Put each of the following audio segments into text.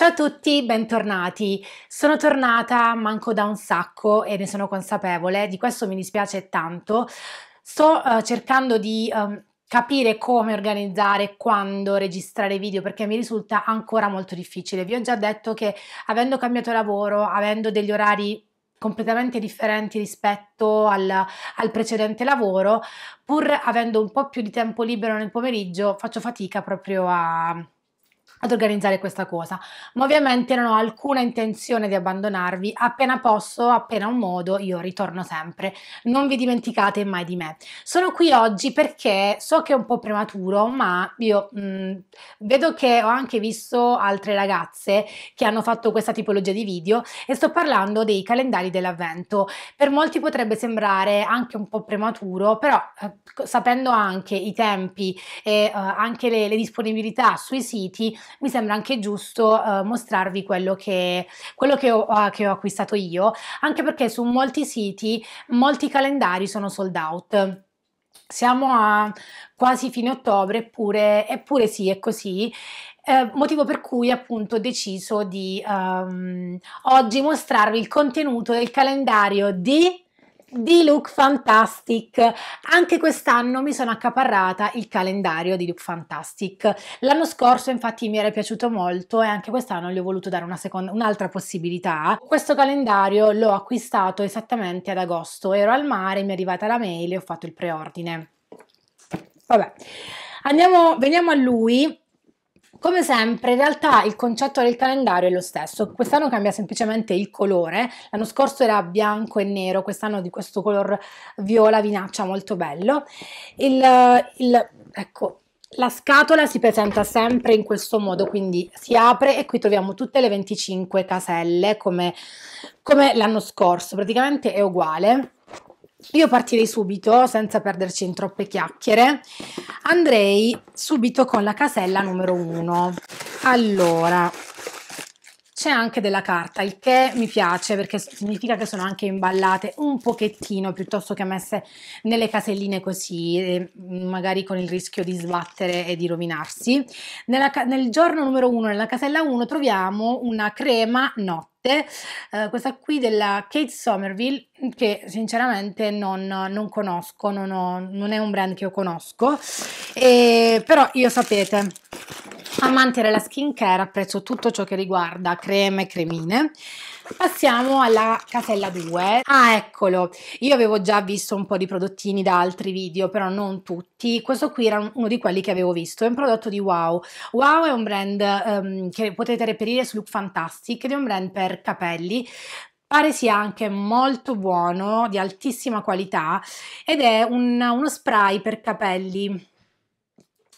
Ciao a tutti, bentornati. Sono tornata, manco da un sacco e ne sono consapevole, di questo mi dispiace tanto. Sto uh, cercando di um, capire come organizzare, quando registrare video perché mi risulta ancora molto difficile. Vi ho già detto che avendo cambiato lavoro, avendo degli orari completamente differenti rispetto al, al, precedente lavoro, pur avendo un po' più di tempo libero nel pomeriggio, faccio fatica proprio a ad organizzare questa cosa, ma ovviamente non ho alcuna intenzione di abbandonarvi, appena posso, appena un modo, io ritorno sempre, non vi dimenticate mai di me. Sono qui oggi perché so che è un po' prematuro, ma io mh, mm, vedo che ho anche visto altre ragazze che hanno fatto questa tipologia di video e sto parlando dei calendari dell'avvento. Per molti potrebbe sembrare anche un po' prematuro, però eh, sapendo anche i tempi e eh, anche le, le disponibilità sui siti, mi sembra anche giusto eh, mostrarvi quello, che, quello che, ho, ah, che, ho, acquistato io, anche perché su molti siti molti calendari sono sold out. Siamo a quasi fine ottobre, eppure, eppure sì, è così. Eh, motivo per cui appunto ho deciso di um, oggi mostrarvi il contenuto del calendario di di Look Fantastic. Anche quest'anno mi sono accaparrata il calendario di Look Fantastic. L'anno scorso infatti mi era piaciuto molto e anche quest'anno gli ho voluto dare seconda, un'altra possibilità. Questo calendario l'ho acquistato esattamente ad agosto, ero al mare, mi è arrivata la mail e ho fatto il preordine. Vabbè. Andiamo, veniamo a lui come sempre, in realtà il concetto del calendario è lo stesso, quest'anno cambia semplicemente il colore, l'anno scorso era bianco e nero, quest'anno di questo color viola vinaccia molto bello. Il, il, ecco, la scatola si presenta sempre in questo modo, quindi si apre e qui troviamo tutte le 25 caselle come, come l'anno scorso, praticamente è uguale. Io partirei subito, senza perderci in troppe chiacchiere, andrei subito con la casella numero 1. Allora, c'è anche della carta, il che mi piace perché significa che sono anche imballate un pochettino piuttosto che messe nelle caselline così, eh, magari con il rischio di sbattere e di rovinarsi. Nella, nel giorno numero 1, nella casella 1, troviamo una crema notte eh, questa qui della Kate Somerville che sinceramente non, non conosco, non, ho, non, è un brand che io conosco, e, però io sapete, amante della skincare apprezzo tutto ciò che riguarda creme e cremine, Passiamo alla casella 2. Ah, eccolo. Io avevo già visto un po' di prodottini da altri video, però non tutti. Questo qui era uno di quelli che avevo visto. È un prodotto di Wow. Wow è un brand um, che potete reperire su Look Fantastic ed è un brand per capelli pare sia anche molto buono, di altissima qualità ed è un, uno spray per capelli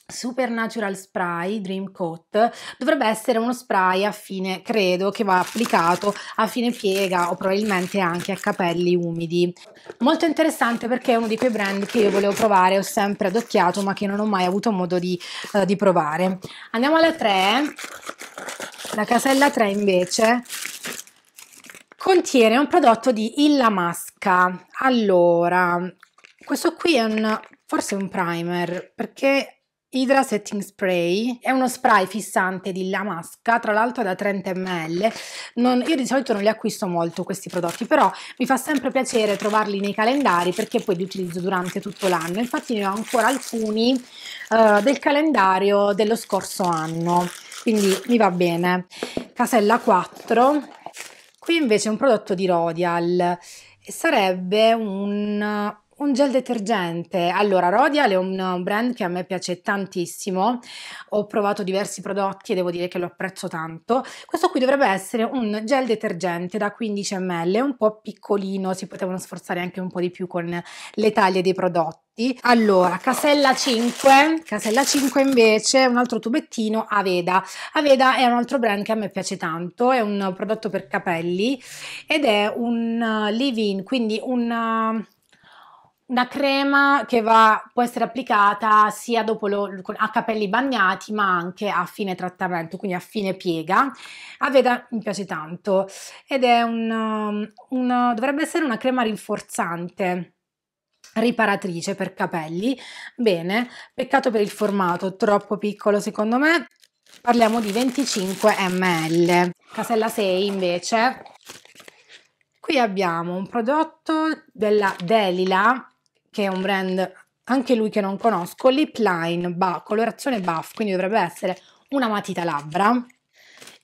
Supernatural Spray Dream Coat dovrebbe essere uno spray a fine, credo, che va applicato a fine piega o probabilmente anche a capelli umidi. Molto interessante perché è uno di quei brand che io volevo provare, ho sempre adocchiato ma che non ho mai avuto modo di, uh, di provare. Andiamo alla 3, la casella 3 invece contiene un prodotto di Illa Masca. Allora, questo qui è un, forse un primer perché Hydra Setting Spray è uno spray fissante di La Masca, tra l'altro da 30 ml. Non, io di solito non li acquisto molto questi prodotti, però mi fa sempre piacere trovarli nei calendari perché poi li utilizzo durante tutto l'anno. Infatti ne ho ancora alcuni uh, del calendario dello scorso anno, quindi mi va bene. Casella 4. Qui invece è un prodotto di Rodial sarebbe un un gel detergente. Allora, Rodial è un brand che a me piace tantissimo. Ho provato diversi prodotti e devo dire che lo apprezzo tanto. Questo qui dovrebbe essere un gel detergente da 15 ml, un po' piccolino, si potevano sforzare anche un po' di più con le taglie dei prodotti. Allora, casella 5, casella 5 invece, un altro tubettino Aveda. Aveda è un altro brand che a me piace tanto, è un prodotto per capelli ed è un uh, leave-in, quindi un uh, una crema che va, può essere applicata sia lo, a capelli bagnati ma anche a fine trattamento, quindi a fine piega. A veda mi piace tanto ed è un, um, un, dovrebbe essere una crema rinforzante riparatrice per capelli. Bene, peccato per il formato, troppo piccolo secondo me. Parliamo di 25 ml. Casella 6 invece Qui abbiamo un prodotto della Delila che è un brand anche lui che non conosco, Lip Line ba, colorazione buff, quindi dovrebbe essere una matita labbra.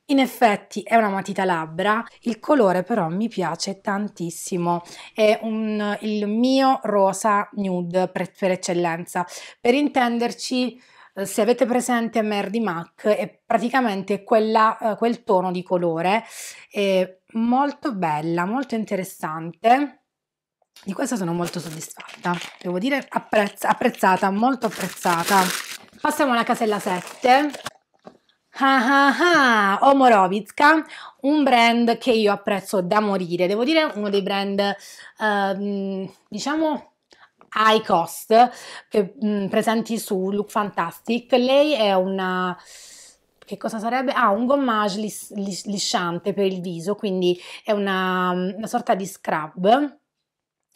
In effetti è una matita labbra, il colore però mi piace tantissimo, è un, il mio rosa nude per, per eccellenza. Per intenderci, eh, se avete presente Merdy Mac, è praticamente quella, eh, quel tono di colore, è molto bella, molto interessante di questa sono molto soddisfatta, devo dire apprezz apprezzata, molto apprezzata. Passiamo alla casella 7. Ah ah ah, Omorowitska, un brand che io apprezzo da morire, devo dire uno dei brand, ehm, diciamo, high cost, che, mh, mm, presenti su Look Fantastic. Lei è una che cosa sarebbe? Ah, un gommage lis lis lisciante per il viso, quindi è una, mm, una sorta di scrub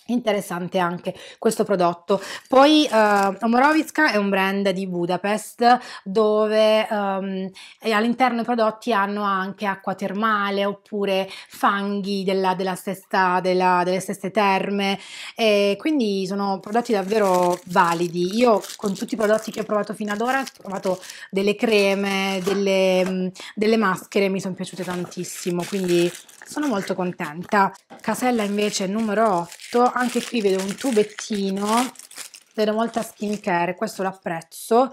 Interessante anche questo prodotto. Poi eh, Omorowicka è un brand di Budapest dove ehm, all'interno i prodotti hanno anche acqua termale oppure fanghi della, della stessa, della, delle stesse terme e quindi sono prodotti davvero validi. Io con tutti i prodotti che ho provato fino ad ora ho provato delle creme, delle, mm, delle maschere, mi sono piaciute tantissimo, quindi sono molto contenta. Casella invece numero 8, anche qui vedo un tubettino vedo molta skincare, questo l'apprezzo.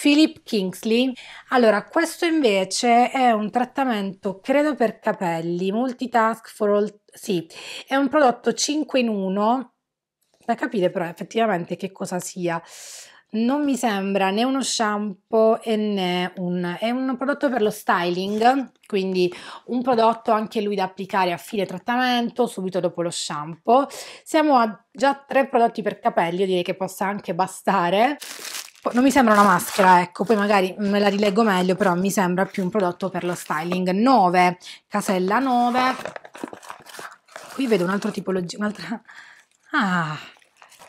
Philip Kingsley. Allora, questo invece è un trattamento, credo per capelli, multitask for all... Sì, è un prodotto 5 in 1 da capire però effettivamente che cosa sia non mi sembra né uno shampoo né un... è un prodotto per lo styling, quindi un prodotto anche lui da applicare a fine trattamento, subito dopo lo shampoo. Siamo a già tre prodotti per capelli, io direi che possa anche bastare. Non mi sembra una maschera, ecco, poi magari me la rileggo meglio, però mi sembra più un prodotto per lo styling. 9, casella 9. Qui vedo un'altra tipologia, un'altra... Ah,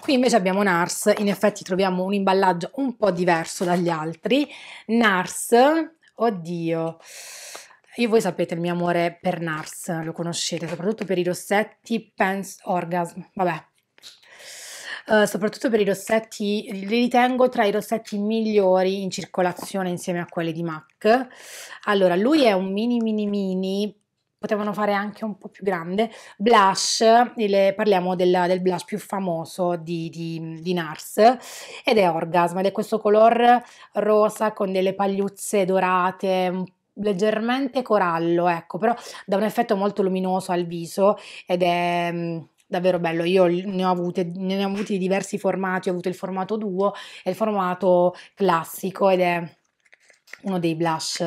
Qui invece abbiamo NARS, in effetti troviamo un imballaggio un po' diverso dagli altri. NARS, oddio, io voi sapete il mio amore per NARS, lo conoscete, soprattutto per i rossetti Pants Orgasm, vabbè. Uh, soprattutto per i rossetti, li ritengo tra i rossetti migliori in circolazione insieme a quelli di MAC. Allora, lui è un mini mini mini potevano fare anche un po' più grande, blush, eh, le, parliamo del, del, blush più famoso di, di, di, Nars ed è Orgasm ed è questo color rosa con delle pagliuzze dorate, leggermente corallo, ecco, però dà un effetto molto luminoso al viso ed è mm, davvero bello. Io ne ho, avute, ne ho avuti diversi formati, ho avuto il formato duo e il formato classico ed è uno dei blush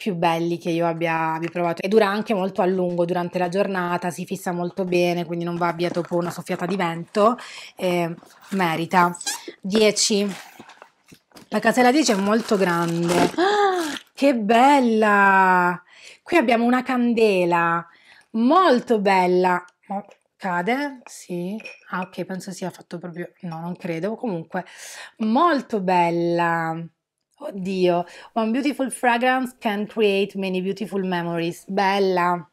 più belli che io abbia, abbia, provato e dura anche molto a lungo durante la giornata, si fissa molto bene, quindi non va via dopo una soffiata di vento, eh, merita. 10. La casella 10 è molto grande. Ah, che bella! Qui abbiamo una candela molto bella. Oh, cade? Sì. Ah, ok, penso sia fatto proprio. No, non credo. Comunque, molto bella. Oddio, One Beautiful Fragrance can create many beautiful memories. Bella.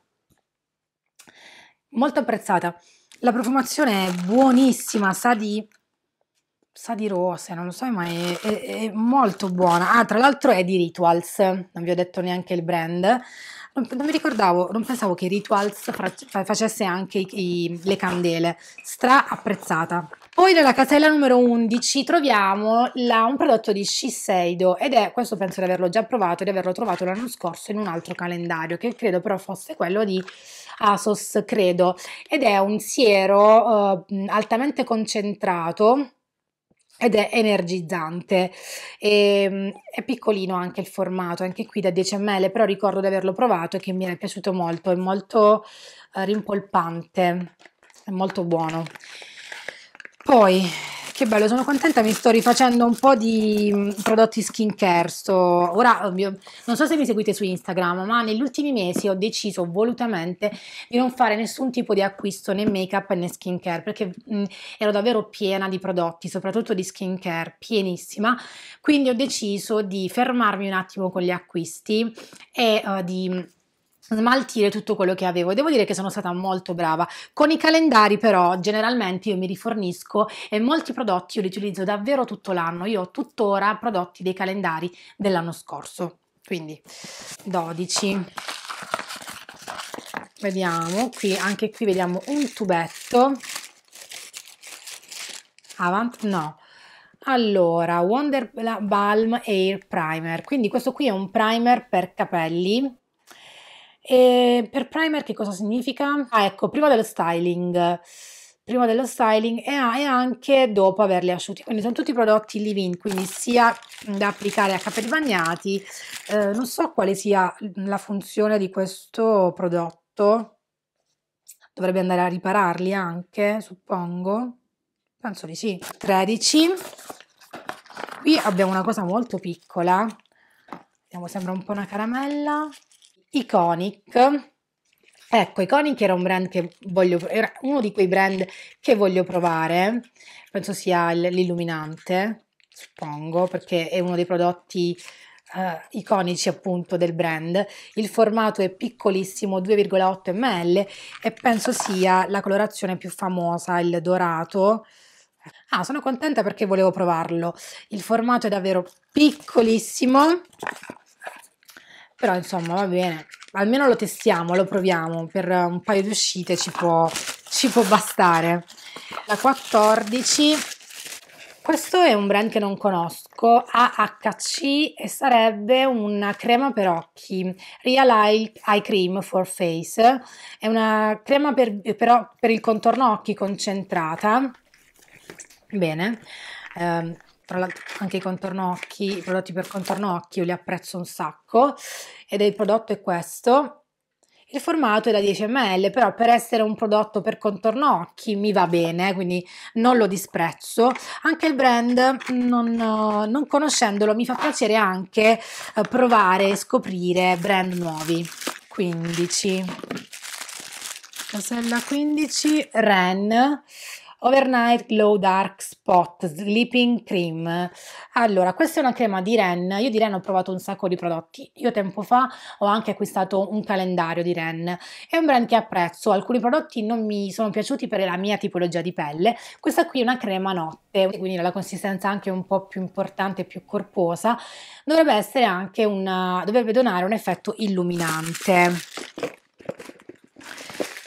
Molto apprezzata. La profumazione è buonissima, sa di... sa di rose, non lo so, ma è, è, è molto buona. Ah, tra l'altro è di Rituals, non vi ho detto neanche il brand. Non, non mi ricordavo, non pensavo che Rituals facesse anche i, i, le candele. Stra apprezzata. Poi nella casella numero 11 troviamo la, un prodotto di Shiseido ed è, questo penso di averlo già provato e di averlo trovato l'anno scorso in un altro calendario che credo però fosse quello di Asos, credo, ed è un siero eh, altamente concentrato ed è energizzante e, ehm, è piccolino anche il formato anche qui da 10 ml però ricordo di averlo provato e che mi è piaciuto molto è molto eh, rimpolpante è molto buono poi, che bello, sono contenta, mi sto rifacendo un po' di mm, prodotti skincare. Sto, ora, ovvio, non so se mi seguite su Instagram, ma negli ultimi mesi ho deciso volutamente di non fare nessun tipo di acquisto né make up né skincare perché mh, mm, ero davvero piena di prodotti, soprattutto di skincare, pienissima. Quindi ho deciso di fermarmi un attimo con gli acquisti e uh, di mm, smaltire tutto quello che avevo. Devo dire che sono stata molto brava. Con i calendari però generalmente io mi rifornisco e molti prodotti io li utilizzo davvero tutto l'anno. Io ho tuttora prodotti dei calendari dell'anno scorso. Quindi 12. Vediamo qui, anche qui vediamo un tubetto. Avanti, no. Allora, Wonder Balm Air Primer. Quindi questo qui è un primer per capelli e per primer che cosa significa? Ah, ecco, prima dello styling prima dello styling e, anche dopo averli asciutti. Quindi sono tutti prodotti live-in, quindi sia da applicare a capelli bagnati. Eh, non so quale sia la funzione di questo prodotto. Dovrebbe andare a ripararli anche, suppongo. Penso di sì. 13. Qui abbiamo una cosa molto piccola. Vediamo, sembra un po' una caramella. Iconic. Ecco, Iconic era un brand che voglio, era uno di quei brand che voglio provare, penso sia l'illuminante, suppongo, perché è uno dei prodotti Uh, iconici appunto del brand. Il formato è piccolissimo, 2,8 ml e penso sia la colorazione più famosa, il dorato. Ah, sono contenta perché volevo provarlo. Il formato è davvero piccolissimo però insomma va bene, almeno lo testiamo, lo proviamo, per un paio di uscite ci può, ci può bastare. La 14, questo è un brand che non conosco, AHC e sarebbe una crema per occhi, Real Eye, Eye Cream for Face, è una crema per, per, per il contorno occhi concentrata. Bene. Um, tra l'altro anche i contorno occhi, i prodotti per contorno occhi, io li apprezzo un sacco, ed il prodotto è questo. Il formato è da 10 ml, però per essere un prodotto per contorno occhi mi va bene, quindi non lo disprezzo. Anche il brand, non, non conoscendolo, mi fa piacere anche eh, provare e scoprire brand nuovi. 15. Casella 15, Ren. Overnight Glow Dark Spot Sleeping Cream. Allora, questa è una crema di Ren. Io di Ren ho provato un sacco di prodotti. Io tempo fa ho anche acquistato un calendario di Ren. È un brand che apprezzo. Alcuni prodotti non mi sono piaciuti per la mia tipologia di pelle. Questa qui è una crema notte, quindi ha la consistenza anche un po' più importante, e più corposa. Dovrebbe essere anche una dovrebbe donare un effetto illuminante.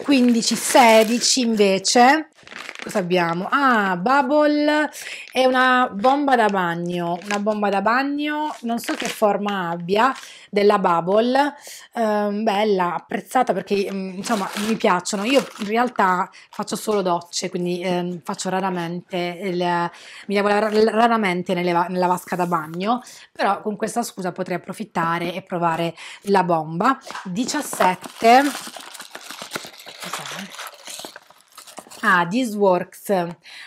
15-16 invece Cosa abbiamo? Ah, Bubble è una bomba da bagno, una bomba da bagno, non so che forma abbia, della Bubble, ehm, bella, apprezzata perché mm, insomma mi piacciono. Io in realtà faccio solo docce, quindi ehm, faccio raramente, il, mi levo raramente nelle, nella vasca da bagno, però con questa scusa potrei approfittare e provare la bomba. 17... Cos'è? Ah, This Works.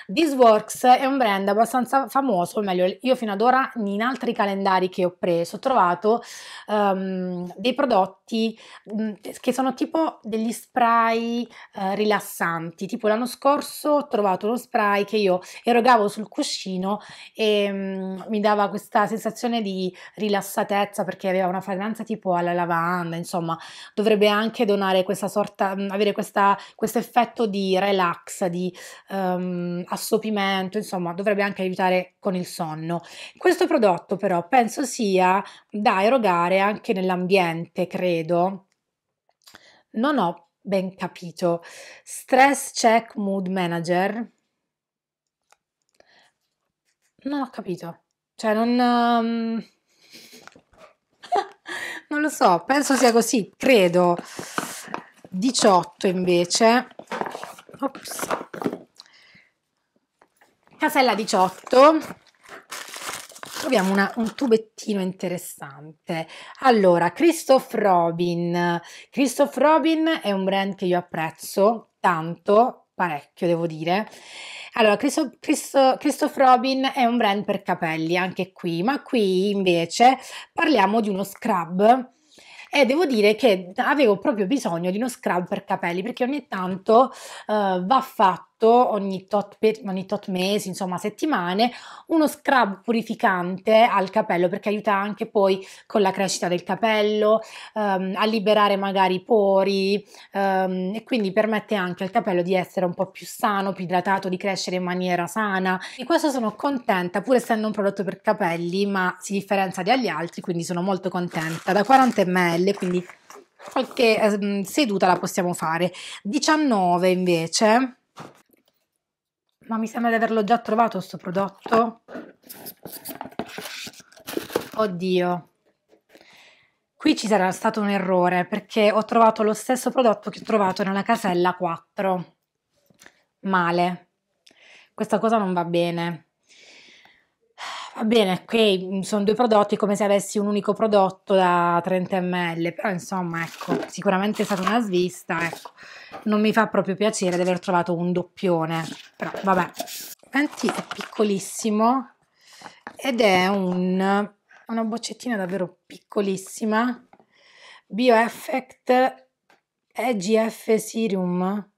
This Works è un brand abbastanza famoso, o meglio, io fino ad ora in altri calendari che ho preso ho trovato um, dei prodotti um, che sono tipo degli spray uh, rilassanti. Tipo l'anno scorso ho trovato uno spray che io erogavo sul cuscino e um, mi dava questa sensazione di rilassatezza perché aveva una fragranza tipo alla lavanda, insomma, dovrebbe anche donare questa sorta, mm, avere questo effetto di relax, di ehm, assopimento, insomma, dovrebbe anche aiutare con il sonno. Questo prodotto però penso sia da erogare anche nell'ambiente, credo. Non ho ben capito. Stress Check Mood Manager. Non ho capito. Cioè non... Um... non lo so, penso sia così, credo. 18 invece. Ops. Casella 18, troviamo una, un tubettino interessante. Allora, Christoph Robin. Christoph Robin è un brand che io apprezzo tanto, parecchio devo dire. Allora, Christo, Christo, Christoph Robin è un brand per capelli, anche qui, ma qui invece parliamo di uno scrub e devo dire che avevo proprio bisogno di uno scrub per capelli perché ogni tanto uh, va fatto fatto ogni tot, ogni tot mesi, insomma settimane, uno scrub purificante al capello perché aiuta anche poi con la crescita del capello, um, a liberare magari i pori um, e quindi permette anche al capello di essere un po' più sano, più idratato, di crescere in maniera sana. Di questo sono contenta, pur essendo un prodotto per capelli, ma si differenzia dagli altri, quindi sono molto contenta. Da 40 ml, quindi qualche eh, seduta la possiamo fare. 19 invece ma mi sembra di averlo già trovato questo prodotto. Oddio. Qui ci sarà stato un errore perché ho trovato lo stesso prodotto che ho trovato nella casella 4. Male. Questa cosa non va bene. Va bene, qui sono due prodotti come se avessi un unico prodotto da 30 ml, però insomma, ecco, sicuramente è stata una svista, ecco. Non mi fa proprio piacere di aver trovato un doppione però vabbè Venti è piccolissimo ed è un, una boccettina davvero piccolissima Bio Effect EGF Serum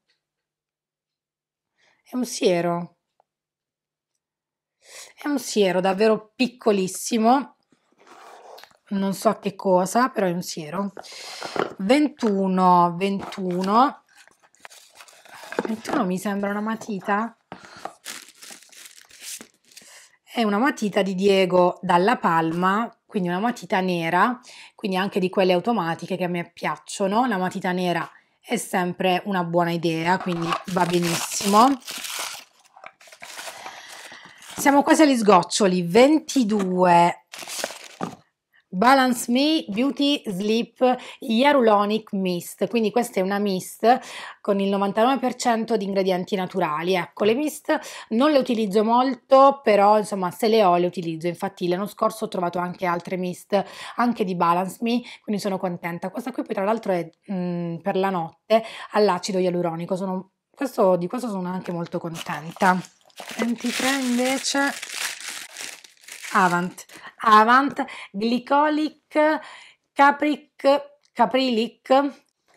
è un siero è un siero davvero piccolissimo non so che cosa però è un siero 21 21 21 mi sembra una matita. È una matita di Diego dalla Palma, quindi una matita nera, quindi anche di quelle automatiche che a me piacciono. La matita nera è sempre una buona idea, quindi va benissimo. Siamo quasi agli sgoccioli, 22 Balance Me Beauty Sleep Hyaluronic Mist, quindi questa è una mist con il 99% di ingredienti naturali. Ecco, le mist non le utilizzo molto, però insomma se le ho le utilizzo. Infatti l'anno scorso ho trovato anche altre mist, anche di Balance Me, quindi sono contenta. Questa qui poi tra l'altro è mh, mm, per la notte all'acido ialuronico, sono, questo, di questo sono anche molto contenta. 23 invece Avant. Avant, Glycolic, Capric, Caprilic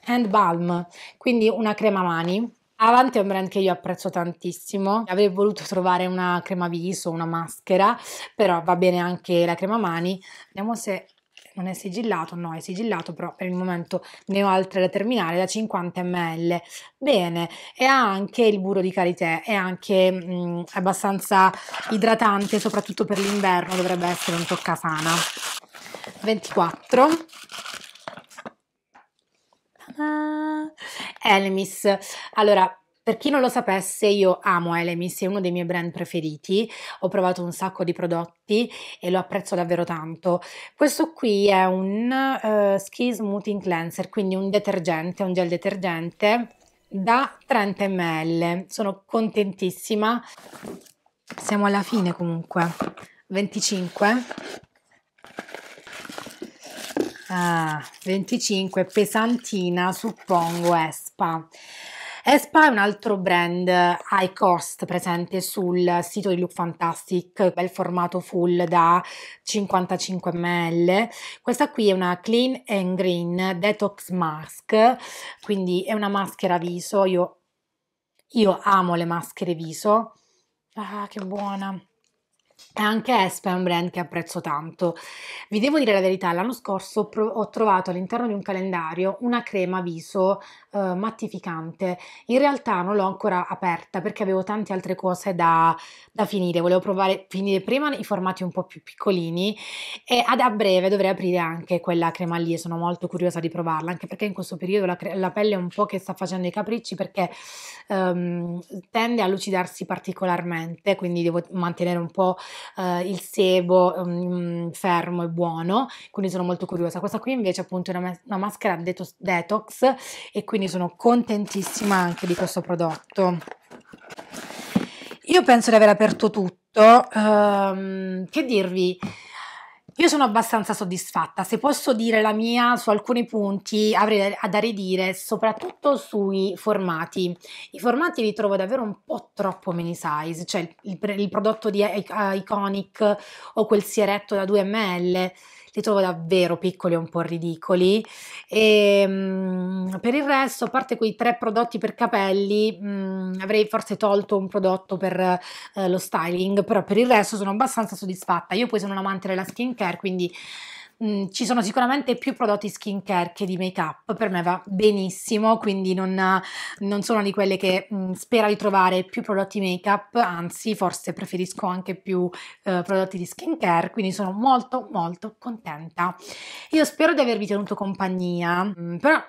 and Balm, quindi una crema mani. Avant è un brand che io apprezzo tantissimo, avrei voluto trovare una crema viso, una maschera, però va bene anche la crema mani. Vediamo se non è sigillato, no è sigillato, però per il momento ne ho altre da terminare, da 50 ml. Bene, e ha anche il burro di karité, è anche mh, mm, abbastanza idratante, soprattutto per l'inverno dovrebbe essere un toccasana. 24. Elmis. Allora, per chi non lo sapesse, io amo Elemis, è uno dei miei brand preferiti, ho provato un sacco di prodotti e lo apprezzo davvero tanto. Questo qui è un uh, eh, Ski Smoothing Cleanser, quindi un detergente, un gel detergente da 30 ml. Sono contentissima. Siamo alla fine comunque. 25. Ah, 25 pesantina, suppongo, Espa. Espa è un altro brand high cost presente sul sito di Look Fantastic, bel formato full da 55 ml. Questa qui è una Clean and Green Detox Mask, quindi è una maschera viso. Io, io amo le maschere viso. Ah, che buona! E anche Espa è un brand che apprezzo tanto. Vi devo dire la verità, l'anno scorso ho trovato all'interno di un calendario una crema viso eh, mattificante. In realtà non l'ho ancora aperta perché avevo tante altre cose da, da finire. Volevo provare finire prima i formati un po' più piccolini e ad, a breve dovrei aprire anche quella crema lì e sono molto curiosa di provarla, anche perché in questo periodo la, la pelle è un po' che sta facendo i capricci perché ehm, tende a lucidarsi particolarmente, quindi devo mantenere un po' eh, il sebo um, fermo e buono, quindi sono molto curiosa. Questa qui invece appunto è una, una maschera deto- detox e quindi sono contentissima anche di questo prodotto. Io penso di aver aperto tutto. Um, che dirvi? Io sono abbastanza soddisfatta. Se posso dire la mia su alcuni punti, avrei da ridire soprattutto sui formati. I formati li trovo davvero un po' troppo mini size, cioè il, il prodotto di Iconic o quel sieretto da 2 ml li trovo davvero piccoli e un po' ridicoli. E, ehm, mh, per il resto, a parte quei tre prodotti per capelli, mh, mm, avrei forse tolto un prodotto per eh, lo styling, però per il resto sono abbastanza soddisfatta. Io poi sono un amante della skincare, quindi mh, mm, ci sono sicuramente più prodotti skincare che di make up, per me va benissimo, quindi non, non sono di quelle che mh, mm, spera di trovare più prodotti make up, anzi forse preferisco anche più eh, prodotti di skincare, quindi sono molto molto contenta. Io spero di avervi tenuto compagnia, mh, mm, però